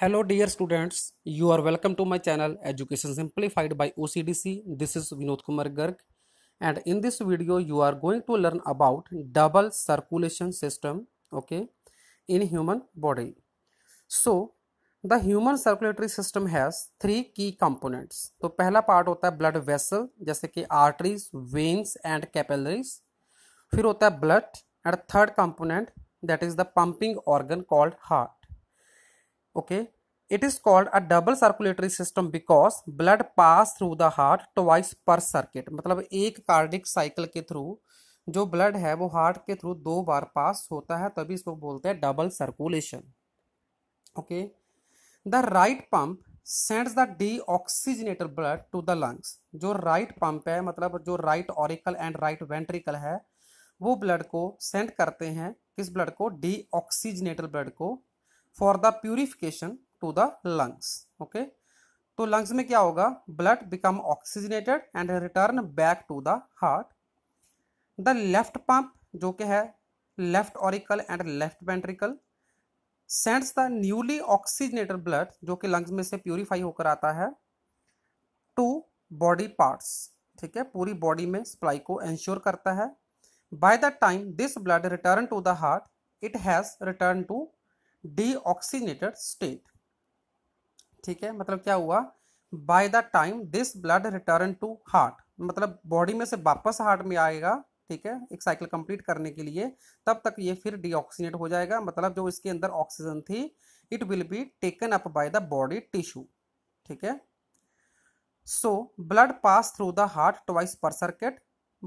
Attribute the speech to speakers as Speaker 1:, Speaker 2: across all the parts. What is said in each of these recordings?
Speaker 1: Hello dear students you are welcome to my channel education simplified by OCDC this is Vinod Kumar Garg and in this video you are going to learn about double circulation system okay in human body so the human circulatory system has three key components तो पहला part होता है blood vessel जैसे कि arteries veins and capillaries फिर होता है blood and third component that is the pumping organ called heart okay it is called a double circulatory system because blood pass through the heart twice per circuit मतलब एक cardiac cycle के through जो blood है वो heart के through दो बार पास होता है तभी इसको बोलते हैं double circulation okay the right pump sends the deoxygenated blood to the lungs जो राइट right पंप है मतलब जो right auricle and right ventricle है वो ब्लड को सेंड करते हैं किस ब्लड को डी ऑक्सीजनेटर ब्लड को for the purification to the lungs okay तो लंग्स में क्या होगा blood become oxygenated and return back to the heart the left pump जो कि है left auricle and left ventricle sends the newly oxygenated blood जो कि लंग्स में से प्यूरिफाई होकर आता है टू बॉडी पार्ट्स ठीक है पूरी बॉडी में सप्लाई को एंश्योर करता है by the time this blood return to the heart it has return to deoxygenated state ठीक है मतलब क्या हुआ by the time this blood return to heart मतलब बॉडी में से वापस हार्ट में आएगा ठीक है एक साइकिल कंप्लीट करने के लिए तब तक ये फिर डीऑक्सीनेट हो जाएगा मतलब जो इसके अंदर ऑक्सीजन थी it will be taken up by the body tissue ठीक है so blood pass through the heart twice per circuit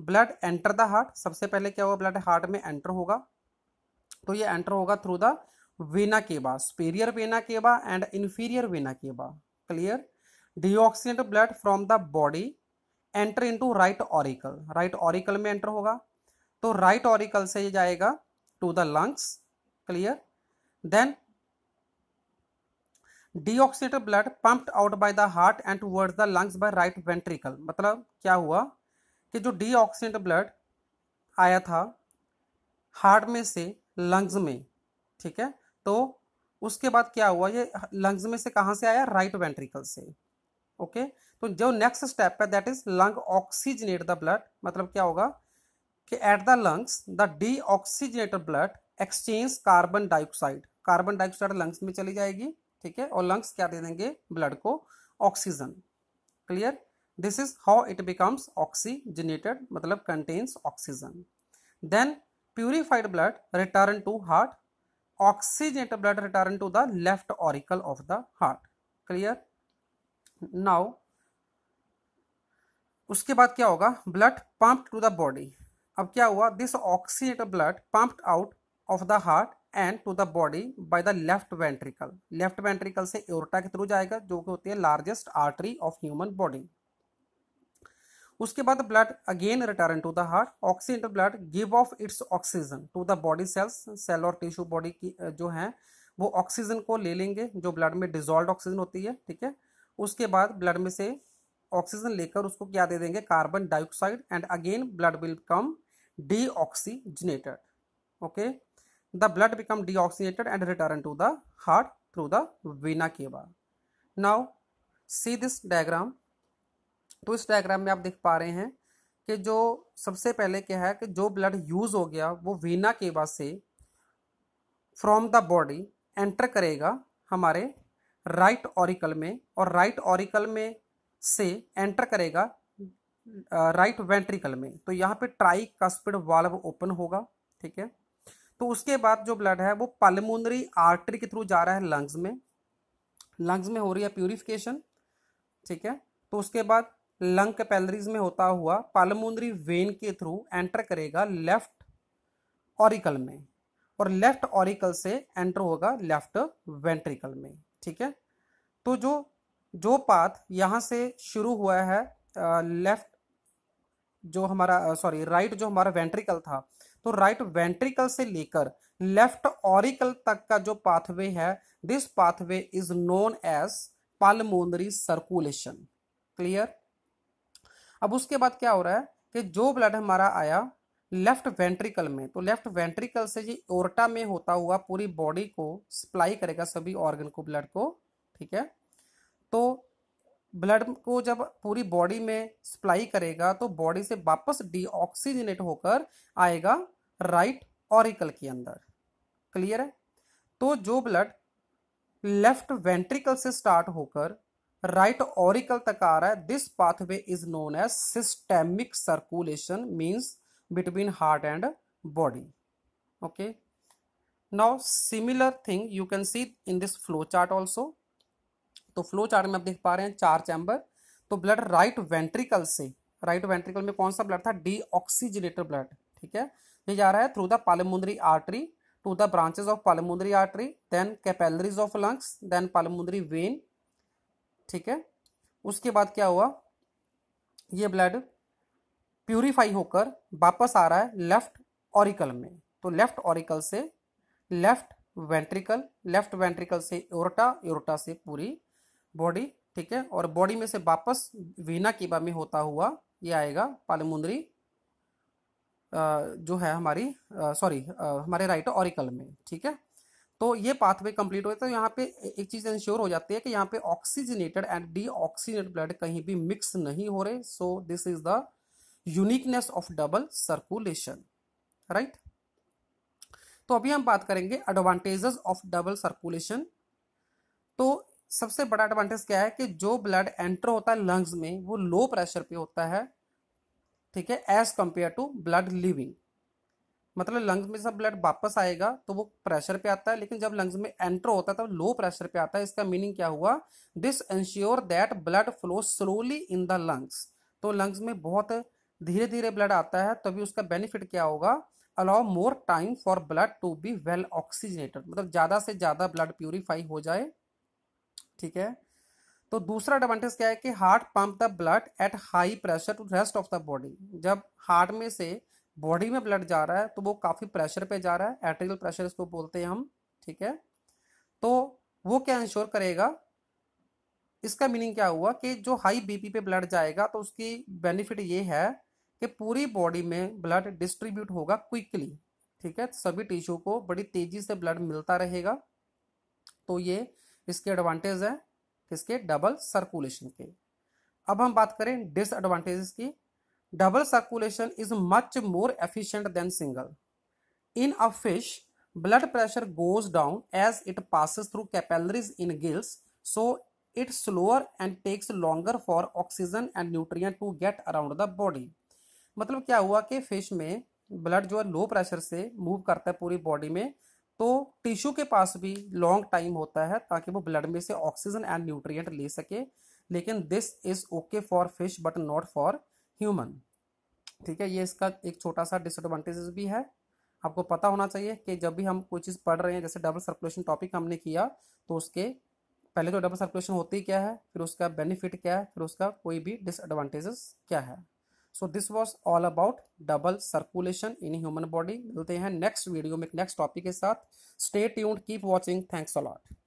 Speaker 1: blood enter the heart सबसे पहले क्या होगा ब्लड हार्ट में एंटर होगा तो ये एंटर होगा through the vena cava superior vena cava and inferior vena cava clear deoxygenated blood from the body enter in to right auricle right auricle में एंटर होगा तो राइट right ऑरिकल से ये जाएगा to the lungs clear then de deoxygenated blood pumped out by the heart and to towards the lungs by right ventricle मतलब क्या हुआ कि जो डी ऑक्सीडेंट ब्लड आया था हार्ट में से लंग्स में ठीक है तो उसके बाद क्या हुआ ये लंग्स में से कहाँ से आया राइट वेंट्रिकल से ओके okay? तो जो नेक्स्ट स्टेप है that is lung oxygenate the blood मतलब क्या होगा कि at the lungs the deoxygenated blood exchange carbon dioxide carbon dioxide lungs में चली जाएगी ठीक है और लंग्स क्या दे देंगे ब्लड को oxygen clear this is how it becomes oxygenated मतलब contains oxygen then purified blood return to heart oxygenate blood return to the left auricle of the heart clear now उसके बाद क्या होगा blood pump to the body अब क्या हुआ this oxygenated blood pumped out of the heart and to the body by the left ventricle left ventricle से aorta के through जाएगा जो कि होती है largest artery of human body उसके बाद blood again return to the heart oxygen blood give off its oxygen to the body cells cell और टिश्यू बॉडी की जो है वो ऑक्सीजन को ले लेंगे जो ब्लड में डिजोल्व ऑक्सीजन होती है ठीक है उसके बाद ब्लड में से ऑक्सीजन लेकर उसको क्या दे देंगे carbon dioxide and again blood will come deoxygenated okay the blood become deoxygenated and return to the heart through the vena cava now see this diagram तो इस डायग्राम में आप देख पा रहे हैं कि जो सबसे पहले क्या है कि जो ब्लड यूज़ हो गया वो वीना के बाद से फ्रॉम द बॉडी एंटर करेगा हमारे राइट ऑरिकल में और राइट ऑरिकल में से एंटर करेगा राइट वेंट्रिकल में तो यहाँ पे ट्राई कस्पिड वाल्व ओपन होगा ठीक है तो उसके बाद जो ब्लड है वो पलमोनरी आर्टरी के थ्रू जा रहा है लंग्स में लंग्स में हो रही है प्योरिफिकेशन ठीक है तो उसके बाद लंग कैपेलरीज में होता हुआ पालमुंद्री वेन के थ्रू एंटर करेगा लेफ्ट ऑरिकल में और लेफ्ट ऑरिकल से एंटर होगा लेफ्ट वेंट्रिकल में ठीक है तो जो जो पाथ यहाँ से शुरू हुआ है लेफ्ट जो हमारा सॉरी राइट जो हमारा वेंट्रिकल था तो राइट वेंट्रिकल से लेकर लेफ्ट ऑरिकल तक का जो पाथवे है this pathway is known as pulmonary circulation clear अब उसके बाद क्या हो रहा है कि जो ब्लड हमारा आया लेफ्ट वेंट्रिकल में तो लेफ्ट वेंट्रिकल से जी ओरटा में होता हुआ पूरी बॉडी को सप्लाई करेगा सभी ऑर्गन को ब्लड को ठीक है तो ब्लड को जब पूरी बॉडी में सप्लाई करेगा तो बॉडी से वापस डीऑक्सीजनेट होकर आएगा राइट ऑरिकल के अंदर क्लियर है तो जो ब्लड लेफ्ट वेंट्रिकल से स्टार्ट होकर राइट ऑरिकल तक आ रहा है this pathway is known as systemic circulation means between heart and body okay now similar thing you can see in this flow chart also तो फ्लो चार्ट में आप देख पा रहे हैं चार चैम्बर तो ब्लड राइट वेंट्रिकल से राइट वेंट्रिकल में कौन सा ब्लड था डी ऑक्सीजिनेटर ब्लड ठीक है ये जा रहा है through the pulmonary artery to the branches of pulmonary artery then capillaries of lungs then pulmonary vein ठीक है उसके बाद क्या हुआ ये ब्लड प्यूरिफाई होकर वापस आ रहा है लेफ्ट ऑरिकल में तो लेफ्ट ऑरिकल से लेफ्ट वेंट्रिकल लेफ्ट वेंट्रिकल से एरोटा एरोटा से पूरी बॉडी ठीक है और बॉडी में से वापस वीना कीबा में होता हुआ ये आएगा पालमुंदरी जो है हमारी सॉरी हमारे राइट ऑरिकल में ठीक है तो ये पाथवे कंप्लीट हो जाता है तो यहाँ पे एक चीज़ इंश्योर हो जाती है कि यहाँ पे ऑक्सीजनेटेड एंड डीऑक्सीजनेटेड ब्लड कहीं भी मिक्स नहीं हो रहे so this is the uniqueness of double circulation right तो अभी हम बात करेंगे एडवांटेजेस ऑफ डबल सर्कुलेशन तो सबसे बड़ा एडवांटेज क्या है कि जो ब्लड एंटर होता है लंग्स में वो लो प्रेशर पे होता है ठीक है as compare to blood living मतलब लंग्स में जब ब्लड वापस आएगा तो वो प्रेशर पे आता है लेकिन जब लंग्स में एंटर होता है तब लो प्रेशर पे आता है इसका मीनिंग क्या हुआ this ensure that blood flow slowly in the lungs तो लंग्स में बहुत धीरे धीरे ब्लड आता है तभी तो उसका बेनिफिट क्या होगा allow more time for blood to be well oxygenated मतलब ज़्यादा से ज़्यादा ब्लड प्योरीफाई हो जाए ठीक है तो दूसरा एडवांटेज क्या है कि heart pump the blood at high pressure to rest of the body जब हार्ट में से बॉडी में ब्लड जा रहा है तो वो काफ़ी प्रेशर पे जा रहा है एट्रियल प्रेशर इसको बोलते हैं हम ठीक है तो वो क्या इंश्योर करेगा इसका मीनिंग क्या हुआ कि जो हाई बीपी पे ब्लड जाएगा तो उसकी बेनिफिट ये है कि पूरी बॉडी में ब्लड डिस्ट्रीब्यूट होगा क्विकली ठीक है सभी टिश्यू को बड़ी तेजी से ब्लड मिलता रहेगा तो ये इसके एडवांटेज है इसके डबल सर्कुलेशन के अब हम बात करें डिसएडवांटेजेस की double circulation is much more efficient than single. In a fish, blood pressure goes down as it passes through capillaries in gills, so it's slower and takes longer for oxygen and nutrient to get around the body. मतलब क्या हुआ कि fish में blood जो है low pressure से move करता है पूरी बॉडी में तो टिश्यू के पास भी लॉन्ग टाइम होता है ताकि वो ब्लड में से ऑक्सीजन एंड न्यूट्रिएंट ले सके लेकिन this is okay for fish but not for human ठीक है ये इसका एक छोटा सा डिसएडवांटेजेस भी है आपको पता होना चाहिए कि जब भी हम कोई चीज़ पढ़ रहे हैं जैसे डबल सर्कुलेशन टॉपिक हमने किया तो उसके पहले तो डबल सर्कुलेशन होती क्या है फिर उसका बेनिफिट क्या है फिर उसका कोई भी डिसएडवांटेजेस क्या है so this was all about double circulation in human body मिलते हैं नेक्स्ट वीडियो में नेक्स्ट टॉपिक के साथ stay tuned keep watching thanks allot